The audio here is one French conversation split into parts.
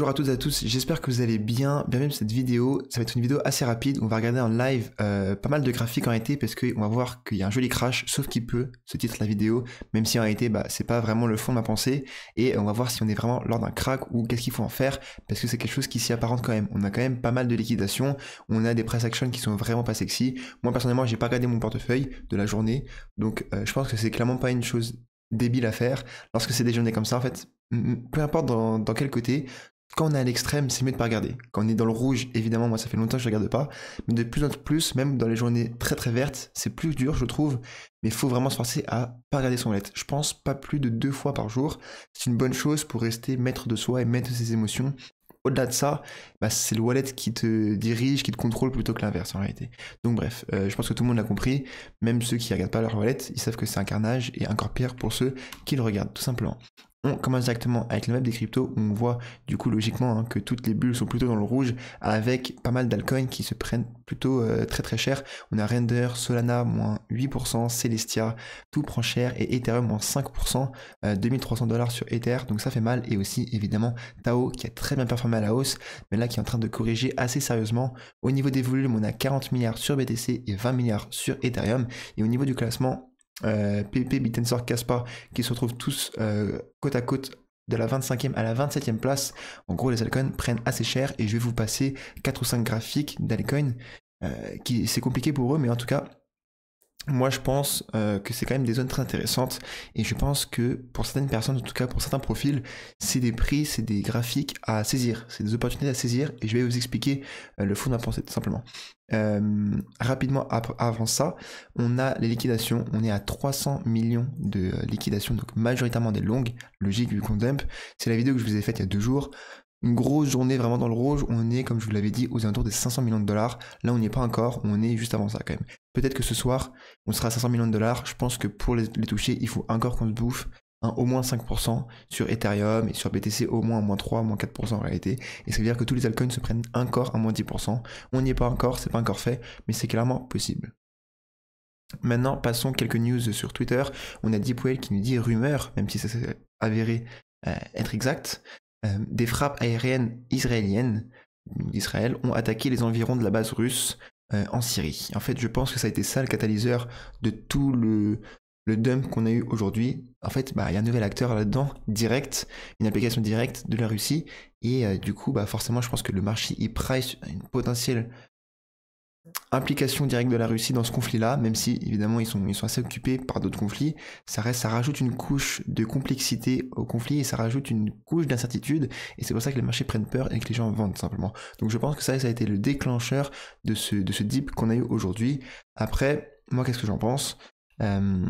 Bonjour à toutes et à tous, j'espère que vous allez bien. Bienvenue dans cette vidéo. Ça va être une vidéo assez rapide. On va regarder en live euh, pas mal de graphiques en été parce qu'on va voir qu'il y a un joli crash, sauf qu'il peut, ce titre la vidéo, même si en été, bah, c'est pas vraiment le fond de ma pensée. Et on va voir si on est vraiment lors d'un crack ou qu'est-ce qu'il faut en faire parce que c'est quelque chose qui s'y apparente quand même. On a quand même pas mal de liquidation. on a des press actions qui sont vraiment pas sexy. Moi personnellement, j'ai pas gardé mon portefeuille de la journée, donc euh, je pense que c'est clairement pas une chose débile à faire lorsque c'est des journées comme ça en fait peu importe dans, quel côté, quand on est à l'extrême, c'est mieux de pas regarder. Quand on est dans le rouge, évidemment, moi ça fait longtemps que je regarde pas, mais de plus en plus, même dans les journées très très vertes, c'est plus dur, je trouve. Mais il faut vraiment se forcer à pas regarder son wallet. Je pense pas plus de deux fois par jour. C'est une bonne chose pour rester maître de soi et maître de ses émotions. Au-delà de ça, bah, c'est le wallet qui te dirige, qui te contrôle plutôt que l'inverse en réalité. Donc bref, euh, je pense que tout le monde l'a compris. Même ceux qui regardent pas leur wallet, ils savent que c'est un carnage et encore pire pour ceux qui le regardent, tout simplement. On commence directement avec le même des cryptos on voit du coup logiquement hein, que toutes les bulles sont plutôt dans le rouge avec pas mal d'alcoins qui se prennent plutôt euh, très très cher. On a Render, Solana moins 8%, Celestia, tout prend cher et Ethereum moins 5%, 2300 euh, dollars sur Ether, donc ça fait mal et aussi évidemment Tao qui a très bien performé à la hausse mais là qui est en train de corriger assez sérieusement. Au niveau des volumes on a 40 milliards sur BTC et 20 milliards sur Ethereum et au niveau du classement euh, PP, Bittensor, Kaspar, qui se retrouvent tous euh, côte à côte de la 25e à la 27e place. En gros, les altcoins prennent assez cher et je vais vous passer 4 ou 5 graphiques d'alcoins. Euh, qui c'est compliqué pour eux, mais en tout cas, moi, je pense euh, que c'est quand même des zones très intéressantes et je pense que pour certaines personnes, en tout cas pour certains profils, c'est des prix, c'est des graphiques à saisir, c'est des opportunités à saisir et je vais vous expliquer euh, le fond de ma pensée tout simplement. Euh, rapidement avant ça, on a les liquidations, on est à 300 millions de liquidations, donc majoritairement des longues, logique du dump, C'est la vidéo que je vous ai faite il y a deux jours. Une grosse journée vraiment dans le rouge, on est, comme je vous l'avais dit, aux alentours des 500 millions de dollars. Là, on n'y est pas encore, on est juste avant ça quand même. Peut-être que ce soir, on sera à 500 millions de dollars. Je pense que pour les, toucher, il faut encore qu'on se bouffe Un au moins 5% sur Ethereum et sur BTC au moins moins 3, moins 4% en réalité. Et ça veut dire que tous les altcoins se prennent encore à moins 10%. On n'y est pas encore, c'est pas encore fait, mais c'est clairement possible. Maintenant, passons quelques news sur Twitter. On a Deepwell qui nous dit rumeur, même si ça s'est avéré euh, être exact, euh, des frappes aériennes israéliennes euh, d'Israël ont attaqué les environs de la base russe euh, en Syrie. En fait, je pense que ça a été ça le catalyseur de tout le, le dump qu'on a eu aujourd'hui. En fait, bah, il y a un nouvel acteur là-dedans, direct, une application directe de la Russie. Et euh, du coup, bah, forcément, je pense que le marché y price une potentielle implication directe de la Russie dans ce conflit-là, même si évidemment ils sont, ils sont assez occupés par d'autres conflits, ça, reste, ça rajoute une couche de complexité au conflit et ça rajoute une couche d'incertitude et c'est pour ça que les marchés prennent peur et que les gens vendent simplement. Donc je pense que ça, ça a été le déclencheur de ce, de ce dip qu'on a eu aujourd'hui. Après, moi qu'est-ce que j'en pense euh,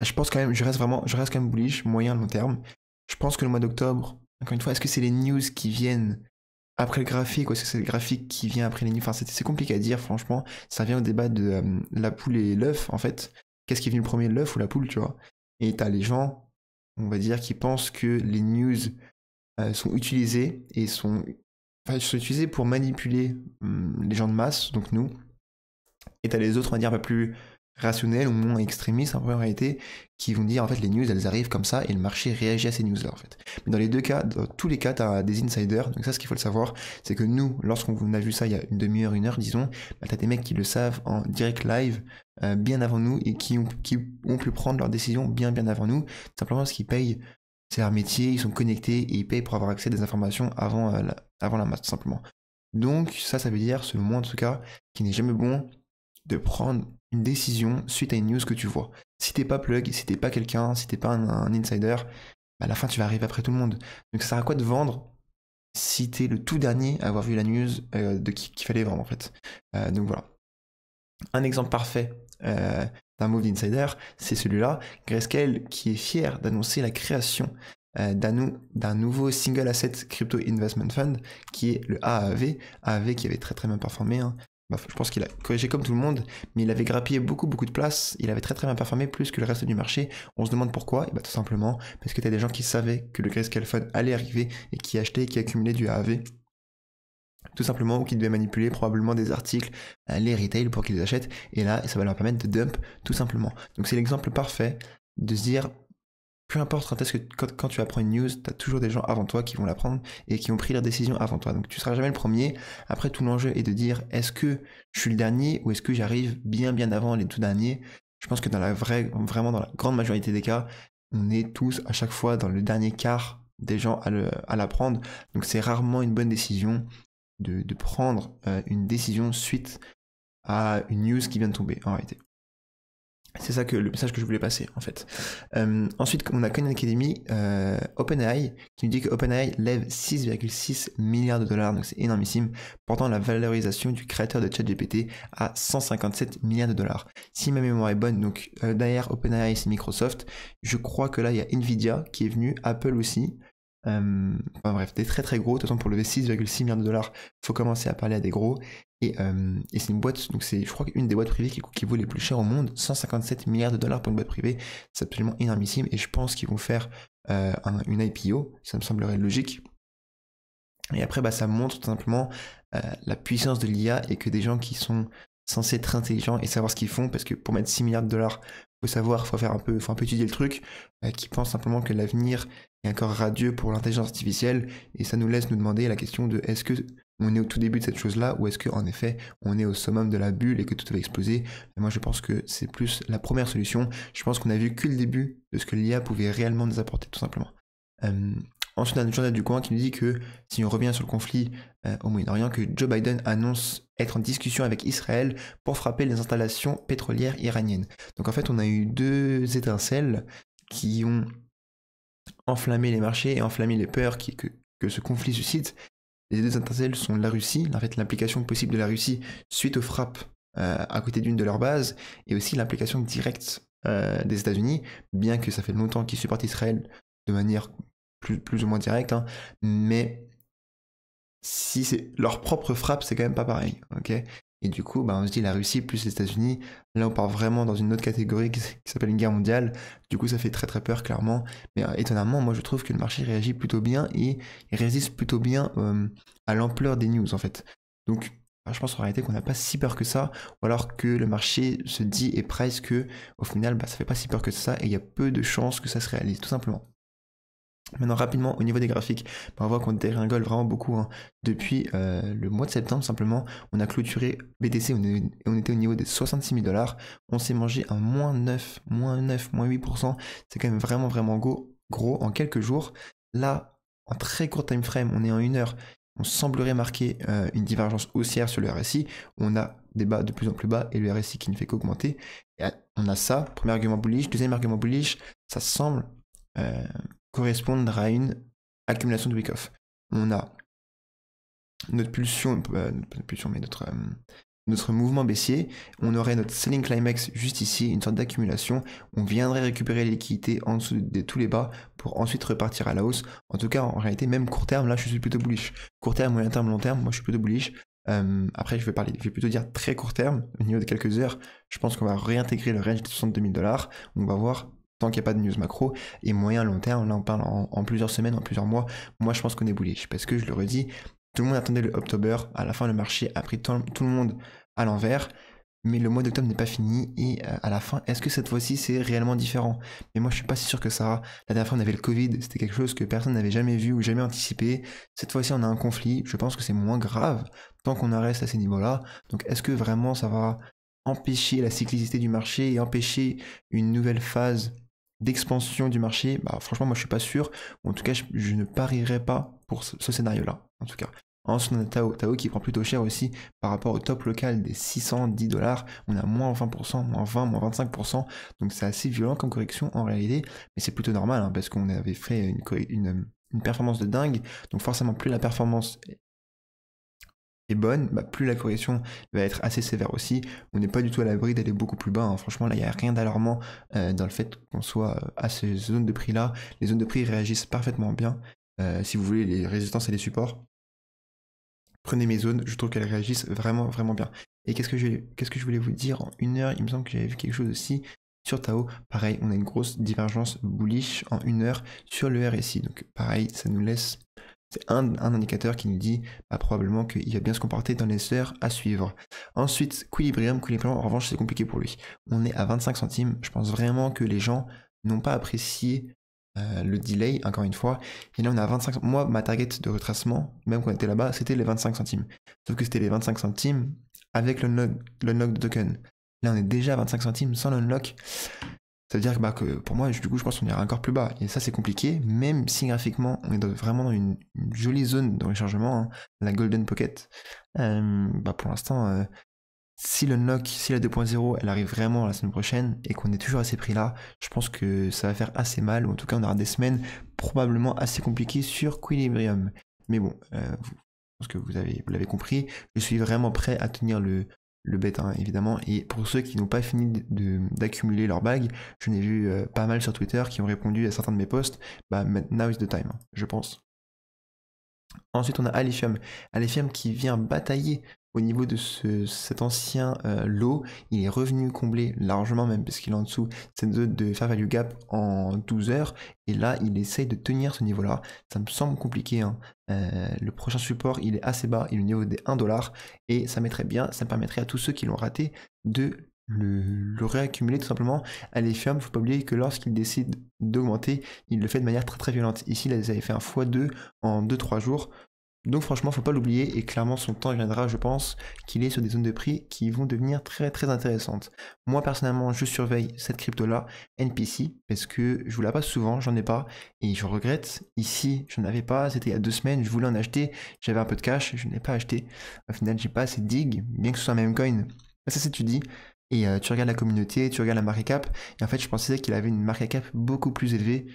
Je pense quand même, je reste vraiment, je reste quand même bullish, moyen, long terme. Je pense que le mois d'octobre, encore une fois, est-ce que c'est les news qui viennent après le graphique, est-ce que c'est le graphique qui vient après les news Enfin, c'est compliqué à dire, franchement. Ça vient au débat de euh, la poule et l'œuf, en fait. Qu'est-ce qui vient le premier, l'œuf ou la poule, tu vois Et t'as les gens, on va dire, qui pensent que les news euh, sont utilisées et sont, enfin, pour manipuler hum, les gens de masse, donc nous. Et t'as les autres, on va dire, un plus rationnels ou moins extrémistes, en première en réalité, qui vont dire en fait les news elles arrivent comme ça et le marché réagit à ces news là en fait. Mais dans les deux cas, dans tous les cas, tu as des insiders, donc ça ce qu'il faut le savoir, c'est que nous, lorsqu'on a vu ça il y a une demi-heure, une heure disons, bah, tu as des mecs qui le savent en direct live euh, bien avant nous et qui ont, qui ont pu prendre leurs décisions bien bien avant nous, simplement parce qu'ils payent c'est leur métier, ils sont connectés et ils payent pour avoir accès à des informations avant, euh, la, avant la masse, simplement. Donc ça, ça veut dire, ce moins en tout cas, qui n'est jamais bon de prendre une décision suite à une news que tu vois. Si t'es pas plug, si t'es pas quelqu'un, si t'es pas un, insider, bah, à la fin tu vas arriver après tout le monde. Donc ça sert à quoi de vendre si es le tout dernier à avoir vu la news euh, de qui qu'il fallait vendre en fait. Euh, donc voilà. Un exemple parfait euh, d'un move d'insider, c'est celui-là. Grayscale qui est fier d'annoncer la création d'un nouveau single asset crypto investment fund qui est le AAV. AAV qui avait très très bien performé, hein. Bah, je pense qu'il a corrigé comme tout le monde, mais il avait grappillé beaucoup beaucoup de places, il avait très très bien performé plus que le reste du marché. On se demande pourquoi, et bah, tout simplement parce que tu as des gens qui savaient que le Grayscale allait arriver et qui achetaient et qui accumulaient du AAV. Tout simplement, ou qui devaient manipuler probablement des articles, euh, les retail pour qu'ils achètent, et là ça va leur permettre de dump tout simplement. Donc c'est l'exemple parfait de se dire peu importe quand que quand, tu apprends une news, tu as toujours des gens avant toi qui vont l'apprendre et qui ont pris leur décision avant toi. Donc tu seras jamais le premier. Après tout l'enjeu est de dire est-ce que je suis le dernier ou est-ce que j'arrive bien bien avant les tout derniers. Je pense que dans la vraie, vraiment dans la grande majorité des cas, on est tous à chaque fois dans le dernier quart des gens à l'apprendre. Donc c'est rarement une bonne décision de, prendre euh, une décision suite à une news qui vient de tomber en réalité. C'est ça que le message que je voulais passer en fait. Euh, ensuite, on a Khan Academy, euh, OpenAI, qui nous dit que OpenAI lève 6,6 milliards de dollars, donc c'est énormissime, portant la valorisation du créateur de ChatGPT à 157 milliards de dollars. Si ma mémoire est bonne, donc euh, derrière OpenAI c'est Microsoft, je crois que là il y a Nvidia qui est venu, Apple aussi, euh, enfin bref, des très très gros. De toute façon, pour lever 6,6 milliards de dollars, il faut commencer à parler à des gros. Et, euh, et c'est une boîte, donc c'est, je crois, une des boîtes privées qui, vaut les plus cher au monde. 157 milliards de dollars pour une boîte privée, c'est absolument énormissime. Et je pense qu'ils vont faire euh, une IPO, ça me semblerait logique. Et après, bah, ça montre tout simplement la puissance de l'IA et que des gens qui sont censés être intelligents et savoir ce qu'ils font, parce que pour mettre 6 milliards de dollars faut savoir, faut faire un peu, faut un peu étudier le truc, euh, qui pense simplement que l'avenir est encore radieux pour l'intelligence artificielle, et ça nous laisse nous demander la question de est-ce que on est au tout début de cette chose-là, ou est-ce que en effet on est au summum de la bulle et que tout va exploser Moi, je pense que c'est plus la première solution. Je pense qu'on a vu que le début de ce que l'IA pouvait réellement nous apporter, tout simplement. Euh, Ensuite, un journal du coin qui nous dit que, si on revient sur le conflit euh, au Moyen-Orient, que Joe Biden annonce être en discussion avec Israël pour frapper les installations pétrolières iraniennes. Donc en fait, on a eu deux étincelles qui ont enflammé les marchés et enflammé les peurs que, ce conflit suscite. Les deux étincelles sont la Russie, en fait l'implication possible de la Russie suite aux frappes euh, à côté d'une de leurs bases, et aussi l'implication directe euh, des États-Unis, bien que ça fait longtemps qu'ils supportent Israël de manière plus, ou moins direct, hein. mais si c'est leur propre frappe, c'est quand même pas pareil, ok Et du coup, bah, on se dit la Russie plus les États-Unis, là on part vraiment dans une autre catégorie qui, s'appelle une guerre mondiale, du coup ça fait très très peur clairement, mais euh, étonnamment, moi je trouve que le marché réagit plutôt bien et il résiste plutôt bien à l'ampleur des news en fait. Donc bah, je pense en réalité qu'on n'a pas si peur que ça, ou alors que le marché se dit et presque que au final bah, ça fait pas si peur que ça et il y a peu de chances que ça se réalise, tout simplement. Maintenant rapidement au niveau des graphiques, ben, on voit qu'on déringole vraiment beaucoup. Hein. Depuis euh, le mois de septembre simplement, on a clôturé BTC, on, on était au niveau des 66 000 dollars, on s'est mangé un moins 9, moins 9, moins 8%, c'est quand même vraiment vraiment gros, en quelques jours. Là, en très court time frame, on est en une heure, on semblerait marquer euh, une divergence haussière sur le RSI, on a des bas de plus en plus bas et le RSI qui ne fait qu'augmenter. On a ça, premier argument bullish, deuxième argument bullish, ça semble... Euh, correspondre à une accumulation de week-off. On a notre pulsion, euh, notre pulsion, mais euh, notre, mouvement baissier, on aurait notre selling climax juste ici, une sorte d'accumulation, on viendrait récupérer l'équité en dessous de, tous les bas pour ensuite repartir à la hausse. En tout cas, en réalité, même court terme, là, je suis plutôt bullish. Court terme, moyen terme, long terme, moi, je suis plutôt bullish. Euh, après, je vais parler, je vais plutôt dire très court terme, au niveau de quelques heures, je pense qu'on va réintégrer le range de 62 000 dollars. On va voir tant qu'il n'y a pas de news macro, et moyen, long terme, là on parle en, plusieurs semaines, en plusieurs mois, moi je pense qu'on est bullish, parce que je le redis, tout le monde attendait le October, à la fin le marché a pris tout, le monde à l'envers, mais le mois d'octobre n'est pas fini, et euh, à la fin, est-ce que cette fois-ci c'est réellement différent Mais moi je suis pas si sûr que ça, la dernière fois on avait le Covid, c'était quelque chose que personne n'avait jamais vu ou jamais anticipé, cette fois-ci on a un conflit, je pense que c'est moins grave tant qu'on reste à ces niveaux-là, donc est-ce que vraiment ça va empêcher la cyclicité du marché et empêcher une nouvelle phase d'expansion du marché, bah, franchement, moi je suis pas sûr. En tout cas, je, ne parierais pas pour ce, scénario-là. En tout cas. En on a Tao, Tao qui prend plutôt cher aussi par rapport au top local des 610 dollars. On a moins 20%, moins 20, moins 25%. Donc c'est assez violent comme correction en réalité, mais c'est plutôt normal hein, parce qu'on avait fait une, une, performance de dingue. Donc forcément, plus la performance est bonne, bah, plus la correction va être assez sévère aussi. On n'est pas du tout à l'abri d'aller beaucoup plus bas. Hein. Franchement, là, il n'y a rien d'alarmant euh, dans le fait qu'on soit euh, à ces zones de prix-là. Les zones de prix réagissent parfaitement bien. Euh, si vous voulez, les résistances et les supports. Prenez mes zones, je trouve qu'elles réagissent vraiment, vraiment bien. Et qu'est-ce que, je, qu'est-ce que je voulais vous dire en une heure Il me semble que j'avais vu quelque chose aussi. Sur Tao, pareil, on a une grosse divergence bullish en une heure sur le RSI. Donc pareil, ça nous laisse c'est un, indicateur qui nous dit bah, probablement qu'il va bien se comporter dans les heures à suivre. Ensuite, Quilibrium, Quilibrium, en revanche, c'est compliqué pour lui. On est à 25 centimes. Je pense vraiment que les gens n'ont pas apprécié euh, le delay, encore une fois. Et là, on à 25 Moi, ma target de retracement, même quand on était là-bas, c'était les 25 centimes. Sauf que c'était les 25 centimes avec le l'unlock de token. Là, on est déjà à 25 centimes sans l'unlock cest à dire bah, que, pour moi, du coup, je pense qu'on ira encore plus bas. Et ça, c'est compliqué, même si graphiquement, on est vraiment dans une, jolie zone dans le chargement hein, la Golden Pocket. Euh, bah, pour l'instant, euh, si le knock, si la 2.0, elle arrive vraiment la semaine prochaine et qu'on est toujours à ces prix-là, je pense que ça va faire assez mal, ou en tout cas, on aura des semaines probablement assez compliquées sur Quilibrium. Mais bon, euh, je pense que vous l'avez vous compris, je suis vraiment prêt à tenir le, le bête hein, évidemment. Et pour ceux qui n'ont pas fini d'accumuler leurs bagues, je n'ai vu euh, pas mal sur Twitter qui ont répondu à certains de mes posts, bah now is the time, hein, je pense. Ensuite on a Alifium. Alifium qui vient batailler au niveau de cet ancien euh, lot, il est revenu combler largement, même parce qu'il est en dessous cette zone de faire value gap en 12 heures. Et là, il essaye de tenir ce niveau-là. Ça me semble compliqué. Hein. Euh, le prochain support, il est assez bas, il est au niveau des 1 Et ça mettrait bien, ça permettrait à tous ceux qui l'ont raté de le, réaccumuler tout simplement à ne Faut pas oublier que lorsqu'il décide d'augmenter, il le fait de manière très très violente. Ici, il avait fait un x2 en 2-3 jours. Donc franchement, faut pas l'oublier et clairement son temps viendra, je pense, qu'il est sur des zones de prix qui vont devenir très très intéressantes. Moi personnellement, je surveille cette crypto là, NPC, parce que je vous la passe souvent, j'en ai pas et je regrette. Ici, je n'en avais pas, c'était il y a deux semaines, je voulais en acheter, j'avais un peu de cash, je n'ai pas acheté. Au final, j'ai pas assez de dig, bien que ce soit un même coin. Ah, ça dis et euh, tu regardes la communauté, tu regardes la market cap et en fait, je pensais qu'il avait une market cap beaucoup plus élevée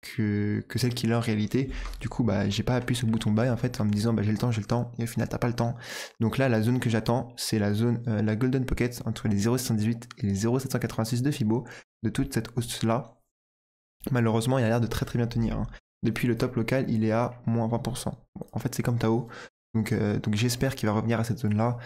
que, celle qu'il a en réalité. Du coup, bah, j'ai pas appuyé sur le bouton buy en fait en me disant bah, j'ai le temps, j'ai le temps, et au final t'as pas le temps. Donc là, la zone que j'attends, c'est la zone, euh, la Golden Pocket entre les 0.718 et les 0,786 de Fibo, de toute cette hausse là. Malheureusement, il a l'air de très très bien tenir. Hein. Depuis le top local, il est à moins 20%. en fait, c'est comme Tao. Donc, euh, donc j'espère qu'il va revenir à cette zone là.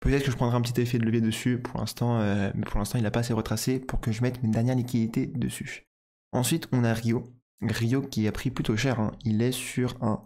Peut-être que je prendrai un petit effet de levier dessus. Pour l'instant, euh, mais pour l'instant, il n'a pas assez retracé pour que je mette mes dernières liquidités dessus. Ensuite, on a Rio. Rio qui a pris plutôt cher. Hein. Il est sur un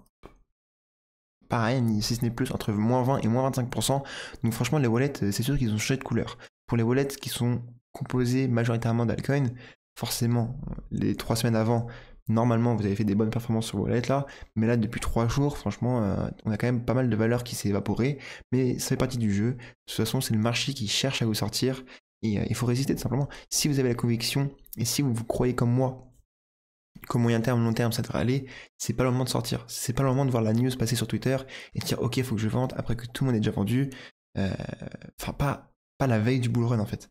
pareil, si ce n'est plus, entre moins 20 et moins 25%. Donc franchement, les wallets, euh, c'est sûr qu'ils ont changé de couleur. Pour les wallets qui sont composés majoritairement d'alcoin, forcément, euh, les trois semaines avant, normalement, vous avez fait des bonnes performances sur wallets là. Mais là, depuis trois jours, franchement, euh, on a quand même pas mal de valeur qui s'est évaporée. Mais ça fait partie du jeu. De toute façon, c'est le marché qui cherche à vous sortir. Euh, il faut résister tout simplement. Si vous avez la conviction et si vous, vous croyez comme moi qu'au moyen terme, long terme, ça devrait aller, c'est pas le moment de sortir. C'est pas le moment de voir la news passer sur Twitter et de dire ok, il faut que je vende après que tout le monde est déjà vendu. Euh, enfin, pas, pas la veille du bull run en fait.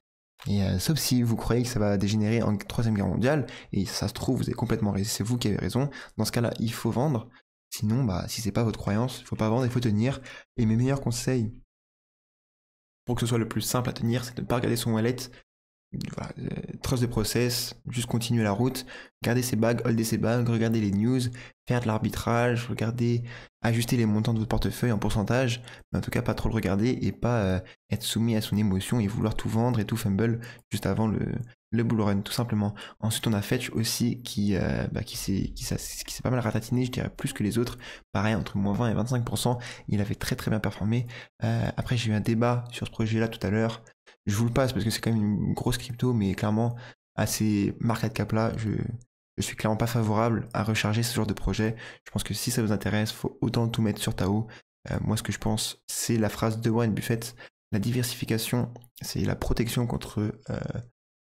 Euh, sauf si vous croyez que ça va dégénérer en troisième guerre mondiale, et ça se trouve, vous avez complètement raison, c'est vous qui avez raison. Dans ce cas-là, il faut vendre. Sinon, bah, si c'est pas votre croyance, il faut pas vendre, il faut tenir. Et mes meilleurs conseils pour que ce soit le plus simple à tenir, c'est de ne pas regarder son wallet voilà, euh, trace de process, juste continuer la route, garder ses bagues, holder ses bagues, regarder les news, faire de l'arbitrage, regarder, ajuster les montants de votre portefeuille en pourcentage, mais en tout cas pas trop le regarder et pas euh, être soumis à son émotion et vouloir tout vendre et tout fumble juste avant le, le bull run tout simplement. Ensuite on a Fetch aussi qui, euh, bah, qui s'est pas mal ratatiné, je dirais plus que les autres, pareil entre moins 20 et 25%, il avait très très bien performé. après j'ai eu un débat sur ce projet là tout à l'heure je vous le passe parce que c'est quand même une grosse crypto, mais clairement, à ces market cap là, je, je suis clairement pas favorable à recharger ce genre de projet. Je pense que si ça vous intéresse, faut autant tout mettre sur Tao. Euh, moi, ce que je pense, c'est la phrase de Warren Buffett la diversification, c'est la protection contre euh,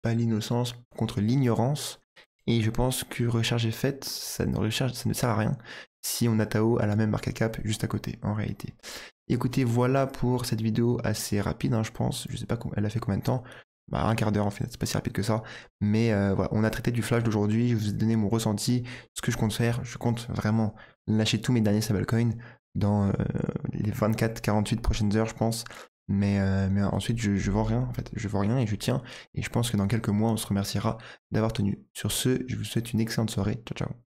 pas l'innocence, contre l'ignorance. Et je pense que recharger est faite, ça ne recharge, ça ne sert à rien si on a Tao à la même market cap juste à côté, en réalité. Écoutez, voilà pour cette vidéo assez rapide, hein, je pense. Je sais pas elle a fait combien de temps. Bah, un quart d'heure en fait, c'est pas si rapide que ça. Mais euh, voilà, on a traité du flash d'aujourd'hui. Je vous ai donné mon ressenti, ce que je compte faire. Je compte vraiment lâcher tous mes derniers stablecoins dans euh, les 24-48 prochaines heures, je pense. Mais, euh, ensuite, je, ne vois rien en fait. Je vois rien et je tiens. Et je pense que dans quelques mois, on se remerciera d'avoir tenu. Sur ce, je vous souhaite une excellente soirée. Ciao, ciao.